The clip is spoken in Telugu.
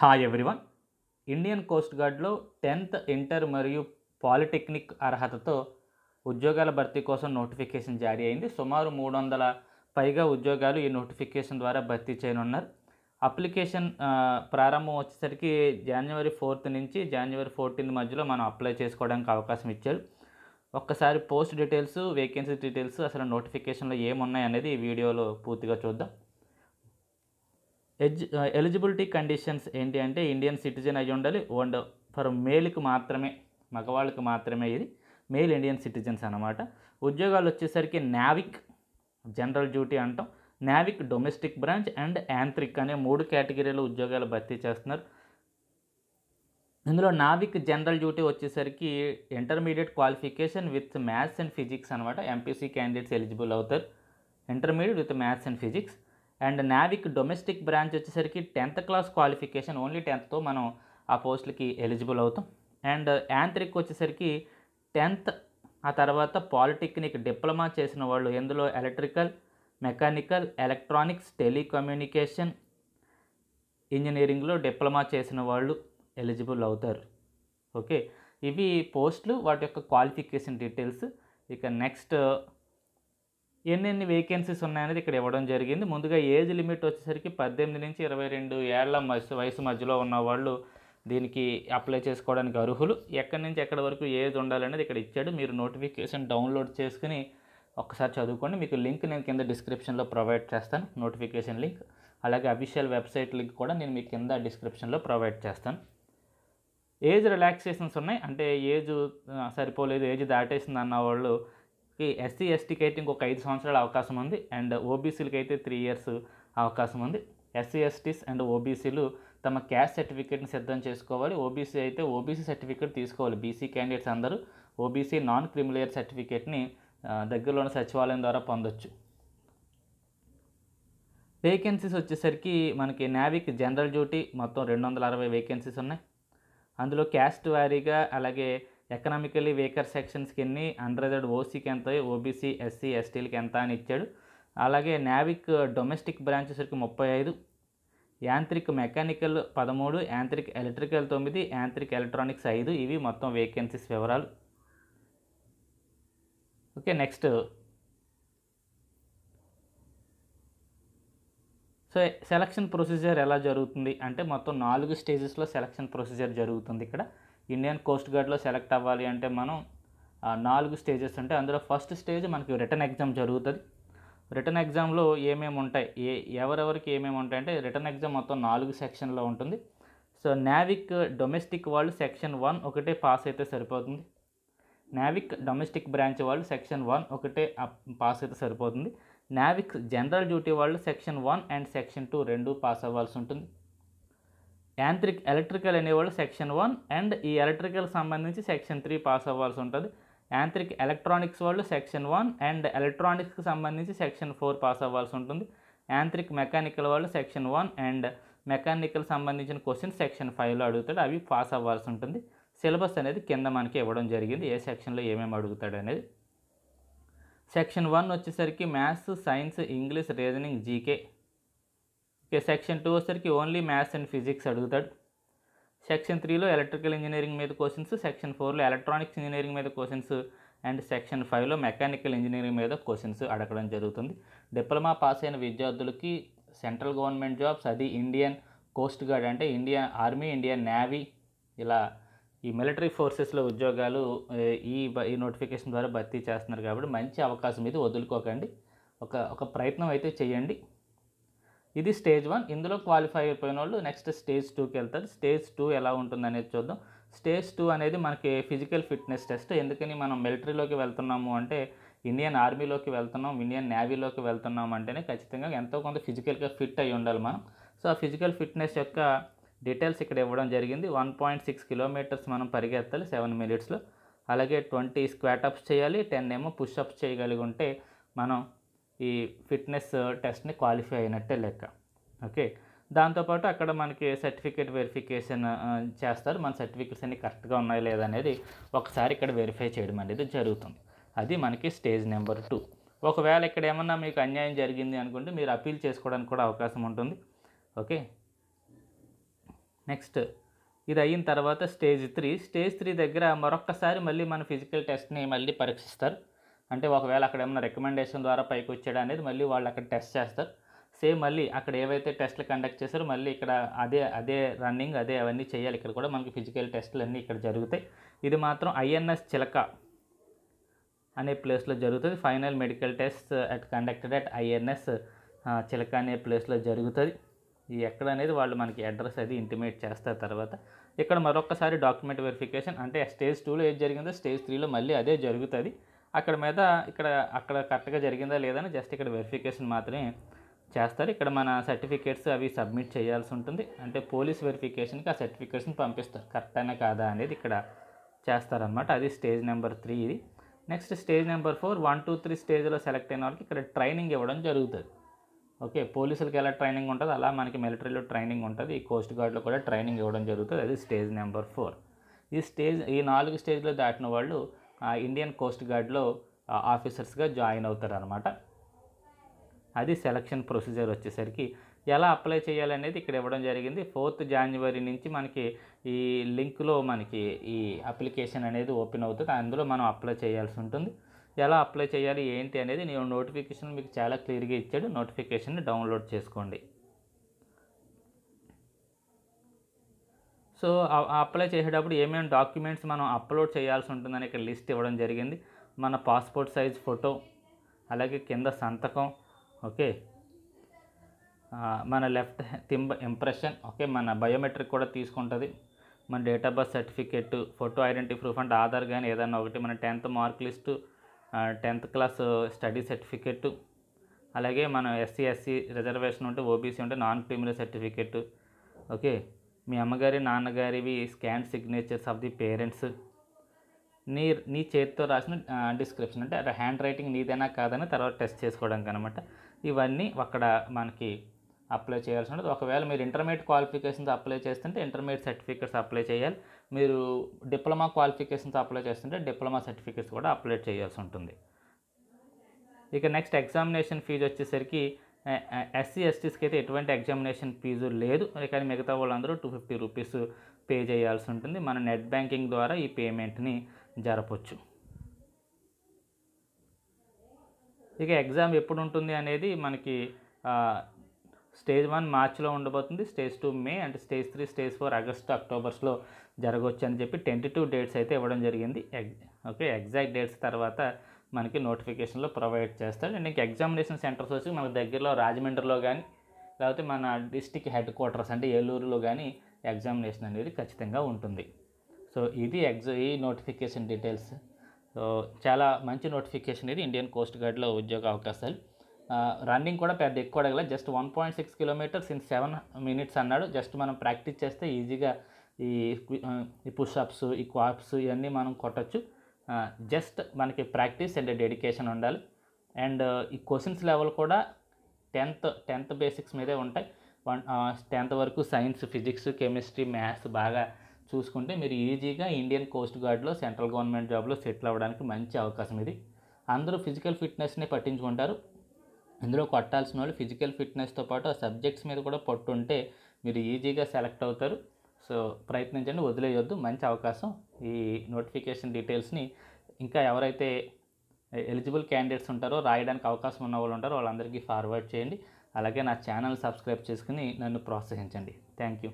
హాయ్ ఎవ్రీవన్ ఇండియన్ కోస్ట్ గార్డ్లో టెన్త్ ఇంటర్ మరియు పాలిటెక్నిక్ అర్హతతో ఉద్యోగాల భర్తీ కోసం నోటిఫికేషన్ జారీ అయింది సుమారు మూడు వందల పైగా ఉద్యోగాలు ఈ నోటిఫికేషన్ ద్వారా భర్తీ చేయనున్నారు అప్లికేషన్ ప్రారంభం వచ్చేసరికి జనవరి ఫోర్త్ నుంచి జనవరి ఫోర్టీన్త్ మధ్యలో మనం అప్లై చేసుకోవడానికి అవకాశం ఇచ్చారు ఒక్కసారి పోస్ట్ డీటెయిల్స్ వేకెన్సీ డీటెయిల్స్ అసలు నోటిఫికేషన్లో ఏమున్నాయి అనేది ఈ వీడియోలో పూర్తిగా చూద్దాం ఎజ్ ఎలిజిబిలిటీ కండిషన్స్ ఏంటి అంటే ఇండియన్ సిటిజన్ అయి ఉండాలి అండ్ ఫర్ మేల్కి మాత్రమే మగవాళ్ళకి మాత్రమే ఇది మేల్ ఇండియన్ సిటిజన్స్ అనమాట ఉద్యోగాలు వచ్చేసరికి నావిక్ జనరల్ డ్యూటీ అంటాం Navik domestic branch and Yantrik అనే మూడు కేటగిరీలో ఉద్యోగాలు భర్తీ చేస్తున్నారు ఇందులో నావిక్ జనరల్ డ్యూటీ వచ్చేసరికి intermediate qualification with maths and physics అనమాట ఎంపీసీ క్యాండిడేట్స్ ఎలిజిబుల్ అవుతారు intermediate with maths and physics and Navik domestic branch వచ్చేసరికి టెన్త్ క్లాస్ క్వాలిఫికేషన్ ఓన్లీ టెన్త్తో మనం ఆ పోస్ట్లకి ఎలిజిబుల్ అవుతాం అండ్ యాంత్రిక్ వచ్చేసరికి టెన్త్ ఆ తర్వాత పాలిటెక్నిక్ డిప్లొమా చేసిన వాళ్ళు ఎందులో ఎలక్ట్రికల్ మెకానికల్ ఎలక్ట్రానిక్స్ టెలికమ్యూనికేషన్ ఇంజనీరింగ్లో డిప్లొమా చేసిన వాళ్ళు ఎలిజిబుల్ అవుతారు ఓకే ఇవి పోస్టులు వాటి యొక్క క్వాలిఫికేషన్ డీటెయిల్స్ ఇక నెక్స్ట్ ఎన్నెన్ని వేకెన్సీస్ ఉన్నాయనేది ఇక్కడ ఇవ్వడం జరిగింది ముందుగా ఏజ్ లిమిట్ వచ్చేసరికి పద్దెనిమిది నుంచి ఇరవై రెండు ఏళ్ల వయసు మధ్యలో ఉన్న వాళ్ళు దీనికి అప్లై చేసుకోవడానికి అర్హులు ఎక్కడి నుంచి ఎక్కడి వరకు ఏజ్ ఉండాలనేది ఇక్కడ ఇచ్చాడు మీరు నోటిఫికేషన్ డౌన్లోడ్ చేసుకుని ఒకసారి చదువుకోండి మీకు లింక్ నేను కింద డిస్క్రిప్షన్లో ప్రొవైడ్ చేస్తాను నోటిఫికేషన్ లింక్ అలాగే అఫీషియల్ వెబ్సైట్ లింక్ కూడా నేను మీకు కింద డిస్క్రిప్షన్లో ప్రొవైడ్ చేస్తాను ఏజ్ రిలాక్సేషన్స్ ఉన్నాయి అంటే ఏజ్ సరిపోలేదు ఏజ్ దాటేసింది అన్న వాళ్ళు ఎస్సీ ఎస్టీకి అయితే ఇంకొక ఐదు సంవత్సరాల అవకాశం ఉంది అండ్ ఓబీసీలకి అయితే త్రీ ఇయర్స్ అవకాశం ఉంది ఎస్సీ ఎస్టీస్ అండ్ ఓబీసీలు తమ క్యాస్ట్ సర్టిఫికేట్ని సిద్ధం చేసుకోవాలి ఓబీసీ అయితే ఓబీసీ సర్టిఫికేట్ తీసుకోవాలి బీసీ క్యాండిడేట్స్ అందరూ ఓబీసీ నాన్ క్రిమిలేయర్ సర్టిఫికేట్ని దగ్గరలో ఉన్న సచివాలయం ద్వారా పొందొచ్చు వేకెన్సీస్ వచ్చేసరికి మనకి నావిక్ జనరల్ డ్యూటీ మొత్తం రెండు వందల అరవై వేకెన్సీస్ ఉన్నాయి అందులో క్యాస్ట్ వారీగా అలాగే ఎకనామికలీ వీకర్ సెక్షన్స్కి ఎన్ని అన్రిజర్వ్డ్ ఓసీకి ఎంత ఓబీసీ ఎస్సీ ఎస్టీలకి ఎంత అని ఇచ్చాడు అలాగే నావిక్ డొమెస్టిక్ బ్రాంచెస్కి ముప్పై ఐదు యాంత్రిక్ మెకానికల్ పదమూడు యాంత్రిక్ ఎలక్ట్రికల్ తొమ్మిది యాంత్రిక్ ఎలక్ట్రానిక్స్ ఐదు ఇవి మొత్తం వేకెన్సీస్ వివరాలు okay next so selection procedure ఎలా జరుగుతుంది అంటే మొత్తం నాలుగు స్టేజెస్లో సెలక్షన్ ప్రొసీజర్ జరుగుతుంది ఇక్కడ ఇండియన్ కోస్ట్ గార్డ్లో సెలెక్ట్ అవ్వాలి అంటే మనం నాలుగు స్టేజెస్ ఉంటాయి అందులో ఫస్ట్ స్టేజ్ మనకి రిటర్న్ ఎగ్జామ్ జరుగుతుంది రిటర్న్ ఎగ్జామ్లో ఏమేమి ఉంటాయి ఏ ఎవరెవరికి ఏమేమి ఉంటాయి అంటే రిటర్న్ ఎగ్జామ్ మొత్తం నాలుగు సెక్షన్లో ఉంటుంది సో నావిక్ డొమెస్టిక్ వాళ్ళు సెక్షన్ వన్ ఒకటే పాస్ అయితే సరిపోతుంది నావిక్ డొమెస్టిక్ బ్రాంచ్ వాళ్ళు సెక్షన్ వన్ ఒకటే పాస్ అయితే సరిపోతుంది నావిక్ జనరల్ డ్యూటీ వాళ్ళు section one and section two రెండు పాస్ అవ్వాల్సి ఉంటుంది యాంత్రిక్ ఎలక్ట్రికల్ అనేవాళ్ళు సెక్షన్ వన్ అండ్ ఈ ఎలక్ట్రికల్ సంబంధించి సెక్షన్ త్రీ పాస్ అవ్వాల్సి ఉంటుంది యాంత్రిక్ ఎలక్ట్రానిక్స్ వాళ్ళు సెక్షన్ వన్ అండ్ ఎలక్ట్రానిక్స్కి సంబంధించి సెక్షన్ ఫోర్ పాస్ అవ్వాల్సి ఉంటుంది యాంత్రిక్ మెకానికల్ వాళ్ళు సెక్షన్ వన్ అండ్ మెకానికల్ సంబంధించిన క్వశ్చన్ సెక్షన్ ఫైవ్లో అడుగుతాడు అవి పాస్ అవ్వాల్సి ఉంటుంది సిలబస్ అనేది కింద మనకి ఇవ్వడం జరిగింది ఏ సెక్షన్లో ఏమేమి అడుగుతాడు అనేది సెక్షన్ వన్ వచ్చేసరికి maths science English reasoning GK ఇక సెక్షన్ టూ వచ్చేసరికి ఓన్లీ మ్యాథ్స్ అండ్ ఫిజిక్స్ అడుగుతాడు సెక్షన్ త్రీలో ఎలక్ట్రికల్ ఇంజనీరింగ్ మీద క్వశ్చన్స్ సెక్షన్ ఫోర్లో ఎలక్ట్రానిక్స్ ఇంజనీరింగ్ మీద క్వశ్చన్స్ అండ్ సెక్షన్ ఫైవ్లో మెకానికల్ ఇంజనీరింగ్ మీద క్వశ్చన్స్ అడగడం జరుగుతుంది డిప్లొమా పాస్ అయిన విద్యార్థులకి సెంట్రల్ గవర్నమెంట్ జాబ్స్ అది ఇండియన్ కోస్ట్ గార్డ్ అంటే ఇండియన్ ఆర్మీ ఇండియన్ నేవీ ఇలా ఈ మిలిటరీ ఫోర్సెస్లో ఉద్యోగాలు ఈ ఈ నోటిఫికేషన్ ద్వారా భర్తీ చేస్తున్నారు కాబట్టి మంచి అవకాశం ఇది వదులుకోకండి ఒక ఒక ప్రయత్నం అయితే చేయండి ఇది స్టేజ్ వన్ ఇందులో క్వాలిఫై అయిపోయిన వాళ్ళు నెక్స్ట్ స్టేజ్ టూకి వెళ్తారు స్టేజ్ టూ ఎలా ఉంటుంది అనేది చూద్దాం స్టేజ్ టూ అనేది మనకి ఫిజికల్ ఫిట్నెస్ టెస్ట్ ఎందుకని మనం మిలిటరీలోకి వెళ్తున్నాము అంటే ఇండియన్ ఆర్మీలోకి వెళ్తున్నాం ఇండియన్ నేవీలోకి వెళ్తున్నాం అంటేనే ఖచ్చితంగా ఎంతో కొంత ఫిజికల్గా ఫిట్ అయి ఉండాలి మనం సో ఆ ఫిజికల్ ఫిట్నెస్ యొక్క డీటెయిల్స్ ఇక్కడ ఇవ్వడం జరిగింది వన్ పాయింట్ సిక్స్ కిలోమీటర్స్ మనం పరిగెత్తాలి సెవెన్ మినిట్స్లో అలాగే ట్వంటీ స్క్వాట్ అప్స్ చేయాలి టెన్ ఏమో పుష్ అప్స్ చేయగలిగి ఉంటే మనం ఈ ఫిట్నెస్ టెస్ట్ని క్వాలిఫై అయినట్టే లెక్క ఓకే దాంతోపాటు అక్కడ మనకి సర్టిఫికేట్ వెరిఫికేషన్ చేస్తారు మన సర్టిఫికేట్స్ అన్ని కరెక్ట్గా ఉన్నాయా అనేది ఒకసారి ఇక్కడ వెరిఫై చేయడం అనేది జరుగుతుంది అది మనకి స్టేజ్ నెంబర్ టూ ఒకవేళ ఇక్కడ ఏమన్నా మీకు అన్యాయం జరిగింది అనుకుంటే మీరు అప్పీల్ చేసుకోవడానికి కూడా అవకాశం ఉంటుంది ఓకే నెక్స్ట్ ఇది అయిన తర్వాత స్టేజ్ త్రీ స్టేజ్ త్రీ దగ్గర మరొక్కసారి మళ్ళీ మన ఫిజికల్ టెస్ట్ని మళ్ళీ పరీక్షిస్తారు అంటే ఒకవేళ అక్కడ ఏమైనా రికమెండేషన్ ద్వారా పైకి వచ్చాడు అనేది మళ్ళీ వాళ్ళు అక్కడ టెస్ట్ చేస్తారు సేమ్ మళ్ళీ అక్కడ ఏవైతే టెస్ట్లు కండక్ట్ చేశారో మళ్ళీ ఇక్కడ అదే అదే రన్నింగ్ అదే అవన్నీ చేయాలి ఇక్కడ కూడా మనకి ఫిజికల్ టెస్ట్లు అన్నీ ఇక్కడ జరుగుతాయి ఇది మాత్రం ఐఎన్ఎస్ చిలక అనే ప్లేస్లో జరుగుతుంది final medical test at conducted at INS Chilka అనే ప్లేస్లో జరుగుతుంది ఇది ఎక్కడ అనేది వాళ్ళు మనకి అడ్రస్ అది ఇంటిమేట్ చేస్తారు తర్వాత ఇక్కడ మరొకసారి డాక్యుమెంట్ వెరిఫికేషన్ అంటే స్టేజ్ టూలో ఏది జరిగిందో స్టేజ్ త్రీలో మళ్ళీ అదే జరుగుతుంది అక్కడ మీద ఇక్కడ అక్కడ కరెక్ట్గా జరిగిందా లేదని జస్ట్ ఇక్కడ వెరిఫికేషన్ మాత్రమే చేస్తారు ఇక్కడ మన సర్టిఫికేట్స్ అవి సబ్మిట్ చేయాల్సి ఉంటుంది అంటే పోలీస్ వెరిఫికేషన్కి ఆ సర్టిఫికేషన్ పంపిస్తారు కరెక్ట్ అయినా కాదా అనేది ఇక్కడ చేస్తారనమాట అది స్టేజ్ నెంబర్ త్రీ ఇది next stage number four one two three స్టేజ్లో సెలెక్ట్ అయిన వాళ్ళకి ఇక్కడ ట్రైనింగ్ ఇవ్వడం జరుగుతుంది ఓకే పోలీసులకి ఎలా ట్రైనింగ్ ఉంటుంది అలా మనకి మిలిటరీలో ట్రైనింగ్ ఉంటుంది ఈ కోస్ట్ గార్డ్లో కూడా ట్రైనింగ్ ఇవ్వడం జరుగుతుంది అది స్టేజ్ నెంబర్ ఫోర్ ఈ స్టేజ్ ఈ నాలుగు స్టేజ్లో దాటిన వాళ్ళు ఇండియన్ కోస్ట్ గార్డ్లో ఆఫీసర్స్గా జాయిన్ అవుతారనమాట అది సెలక్షన్ ప్రొసీజర్ వచ్చేసరికి ఎలా అప్లై చేయాలనేది ఇక్కడ ఇవ్వడం జరిగింది ఫోర్త్ జాన్వరి నుంచి మనకి ఈ లింక్లో మనకి ఈ అప్లికేషన్ అనేది ఓపెన్ అవుతుంది అందులో మనం అప్లై చేయాల్సి ఉంటుంది ఎలా అప్లై చేయాలి ఏంటి అనేది నేను నోటిఫికేషన్ మీకు చాలా క్లియర్గా ఇచ్చాడు నోటిఫికేషన్ని డౌన్లోడ్ చేసుకోండి సో అప్లై చేసేటప్పుడు ఏమేమి డాక్యుమెంట్స్ మనం అప్లోడ్ చేయాల్సి ఉంటుందని ఇక్కడ లిస్ట్ ఇవ్వడం జరిగింది మన పాస్పోర్ట్ సైజ్ ఫోటో అలాగే కింద సంతకం ఓకే మన లెఫ్ట్ థింబ్ ఇంప్రెషన్ ఓకే మన బయోమెట్రిక్ కూడా తీసుకుంటుంది మన date of birth certificate photo identity proof అంటే ఆధార్ కానీ ఏదైనా ఒకటి మన tenth mark list tenth class study certificate అలాగే మనం ఎస్సీ ఎస్సీ రిజర్వేషన్ ఉంటే ఓబీసీ ఉంటే నాన్ క్రిమినల్ సర్టిఫికేట్ ఓకే మీ అమ్మగారి నాన్నగారివి scan signatures of the parents నీ నీ చేతితో రాసిన డిస్క్రిప్షన్ అంటే హ్యాండ్ రైటింగ్ నీదేనా కాదని తర్వాత టెస్ట్ చేసుకోవడానికి అనమాట ఇవన్నీ అక్కడ మనకి అప్లై చేయాల్సి ఉంటుంది ఒకవేళ మీరు ఇంటర్మీడియట్ క్వాలిఫికేషన్స్ అప్లై చేస్తుంటే ఇంటర్మీడియట్ సర్టిఫికేట్స్ అప్లై చేయాలి మీరు డిప్లొమా క్వాలిఫికేషన్స్ అప్లై చేస్తుంటే డిప్లొమా సర్టిఫికేట్స్ కూడా అప్లై చేయాల్సి ఉంటుంది ఇక నెక్స్ట్ ఎగ్జామినేషన్ ఫీజు వచ్చేసరికి ఎస్సీ ఎస్టీస్కి అయితే ఎటువంటి ఎగ్జామినేషన్ ఫీజు లేదు కానీ మిగతా వాళ్ళందరూ టూ ఫిఫ్టీ రూపీస్ పే చేయాల్సి ఉంటుంది మన నెట్ బ్యాంకింగ్ ద్వారా ఈ పేమెంట్ని జరపచ్చు ఇక ఎగ్జామ్ ఎప్పుడు ఉంటుంది అనేది మనకి స్టేజ్ వన్ మార్చ్లో ఉండబోతుంది stage two May and stage three stage four August అక్టోబర్స్లో జరగవచ్చు అని చెప్పి టూ డేట్స్ అయితే ఇవ్వడం జరిగింది ఓకే ఎగ్జాక్ట్ డేట్స్ తర్వాత మనకి నోటిఫికేషన్లో ప్రొవైడ్ చేస్తాడు అండ్ ఇంకా ఎగ్జామినేషన్ సెంటర్స్ వచ్చి మనకు దగ్గరలో రాజమండ్రిలో కానీ లేకపోతే మన డిస్టిక్ హెడ్ క్వార్టర్స్ అంటే ఏలూరులో కానీ ఎగ్జామినేషన్ అనేది ఖచ్చితంగా ఉంటుంది సో ఇది ఎగ్జా ఈ నోటిఫికేషన్ డీటెయిల్స్ సో చాలా మంచి నోటిఫికేషన్ ఇది ఇండియన్ కోస్ట్ గార్డ్లో ఉద్యోగ అవకాశాలు రన్నింగ్ కూడా పెద్ద ఎక్కువ అడగల just one point six kilometres in seven minutes అన్నాడు జస్ట్ మనం ప్రాక్టీస్ చేస్తే ఈజీగా ఈ పుషప్స్ ఈ క్వాప్స్ ఇవన్నీ మనం కొట్టచ్చు జస్ట్ మనకి ప్రాక్టీస్ అండ్ డెడికేషన్ ఉండాలి అండ్ uh, ఈ క్వశ్చన్స్ లెవెల్ కూడా టెన్త్ టెన్త్ బేసిక్స్ మీదే ఉంటాయి వన్ టెన్త్ uh, వరకు సైన్స్ ఫిజిక్స్ కెమిస్ట్రీ మ్యాథ్స్ బాగా చూసుకుంటే మీరు ఈజీగా ఇండియన్ కోస్ట్ గార్డ్లో సెంట్రల్ గవర్నమెంట్ జాబ్లో సెటిల్ అవ్వడానికి మంచి అవకాశం ఇది అందరూ ఫిజికల్ ఫిట్నెస్ని పట్టించుకుంటారు ఇందులో కొట్టాల్సిన వాళ్ళు ఫిజికల్ ఫిట్నెస్తో పాటు ఆ సబ్జెక్ట్స్ మీద కూడా పట్టుంటే మీరు ఈజీగా సెలెక్ట్ అవుతారు సో ప్రయత్నించండి వదిలేయొద్దు మంచి అవకాశం ఈ నోటిఫికేషన్ డీటెయిల్స్ని ఇంకా ఎవరైతే ఎలిజిబుల్ క్యాండిడేట్స్ ఉంటారో రాయడానికి అవకాశం ఉన్న వాళ్ళు ఉంటారో వాళ్ళందరికీ ఫార్వర్డ్ చేయండి అలాగే నా ఛానల్ సబ్స్క్రైబ్ చేసుకుని నన్ను ప్రోత్సహించండి థ్యాంక్ యూ